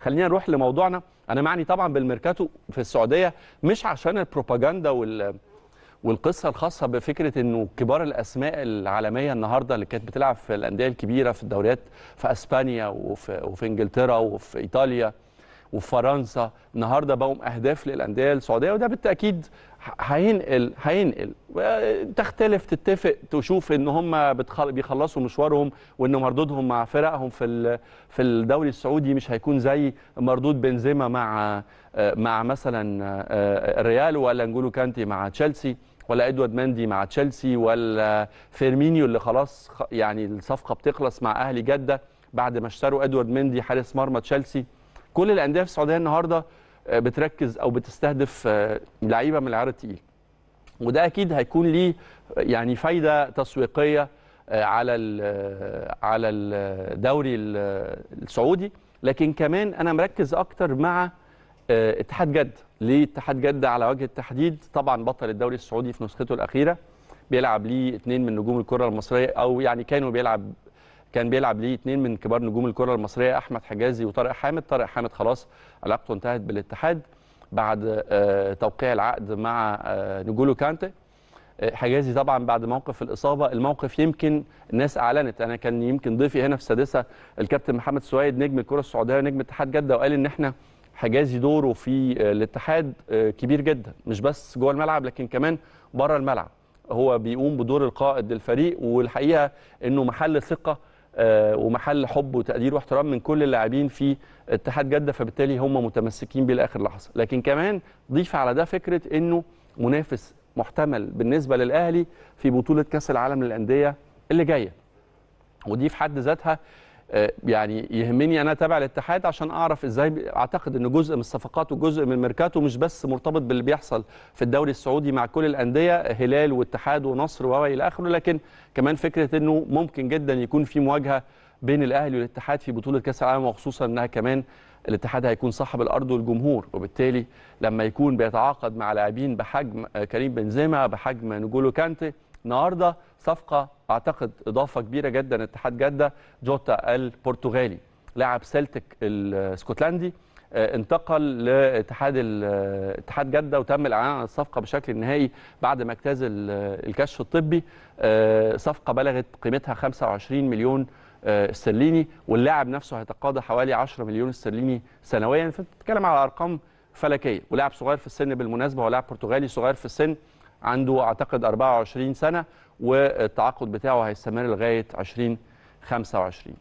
خلينا نروح لموضوعنا انا معني طبعا بالميركاتو في السعوديه مش عشان البروباجندا وال والقصه الخاصه بفكره انه كبار الاسماء العالميه النهارده اللي كانت بتلعب في الانديه الكبيره في الدوريات في اسبانيا وفي, وفي انجلترا وفي ايطاليا وفرنسا النهارده بقوا اهداف للانديه السعوديه وده بالتاكيد هينقل هينقل تختلف تتفق تشوف ان هم بيخلصوا مشوارهم وان مردودهم مع فرقهم في في الدوري السعودي مش هيكون زي مردود بنزيما مع مع مثلا الريال ولا انجولو كانتي مع تشيلسي ولا ادوارد مندي مع تشيلسي ولا فيرمينيو اللي خلاص يعني الصفقه بتخلص مع اهلي جده بعد ما اشتروا ادوارد مندي حارس مرمى تشيلسي كل الانديه في السعوديه النهارده آه، بتركز او بتستهدف آه، لعيبه من العيار التقيل وده اكيد هيكون ليه آه، يعني فايده تسويقيه على على الدوري السعودي لكن كمان انا مركز اكتر مع اتحاد جد ليه اتحاد جد على وجه التحديد طبعا بطل الدوري السعودي في نسخته الاخيره بيلعب ليه اثنين من نجوم الكره المصريه او يعني كانوا بيلعب كان بيلعب ليه اثنين من كبار نجوم الكره المصريه احمد حجازي وطارق حامد طارق حامد خلاص علاقته انتهت بالاتحاد بعد آه، توقيع العقد مع آه، نجولو كانتي آه، حجازي طبعا بعد موقف الاصابه الموقف يمكن الناس اعلنت انا كان يمكن ضيفي هنا في السادسه الكابتن محمد سويد نجم الكره السعوديه نجم اتحاد جده وقال ان احنا حجازي دوره في الاتحاد كبير جدا مش بس جوه الملعب لكن كمان بره الملعب هو بيقوم بدور القائد للفريق والحقيقه انه محل ثقه آه، ومحل حب وتقدير واحترام من كل اللاعبين في اتحاد جده فبالتالي هم متمسكين بالآخر لاخر لحظه لكن كمان ضيف على ده فكره انه منافس محتمل بالنسبه للاهلي في بطوله كاس العالم للانديه اللي جايه ودي في حد ذاتها آه، يعني يهمني انا اتابع الاتحاد عشان اعرف ازاي اعتقد ان جزء من الصفقات وجزء من الميركاتو مش بس مرتبط باللي بيحصل في الدوري السعودي مع كل الانديه هلال واتحاد ونصر والى اخره لكن كمان فكره انه ممكن جدا يكون في مواجهه بين الاهلي والاتحاد في بطوله كاس العالم وخصوصا انها كمان الاتحاد هيكون صاحب الارض والجمهور وبالتالي لما يكون بيتعاقد مع لاعبين بحجم آه، كريم بنزيما بحجم نجولو كانتي النهارده صفقه اعتقد اضافه كبيره جدا اتحاد جده جوتا البرتغالي لاعب سلتك الاسكتلندي آه، انتقل لاتحاد اتحاد جده وتم الاعلان عن الصفقه بشكل نهائي بعد ما اجتاز الكشف الطبي آه، صفقه بلغت قيمتها 25 مليون آه، استرليني واللاعب نفسه هيتقاضى حوالي 10 مليون استرليني سنويا فبتتكلم على ارقام فلكيه ولاعب صغير في السن بالمناسبه ولاعب برتغالي صغير في السن عنده اعتقد 24 سنه والتعاقد بتاعه هيستمر لغايه 2025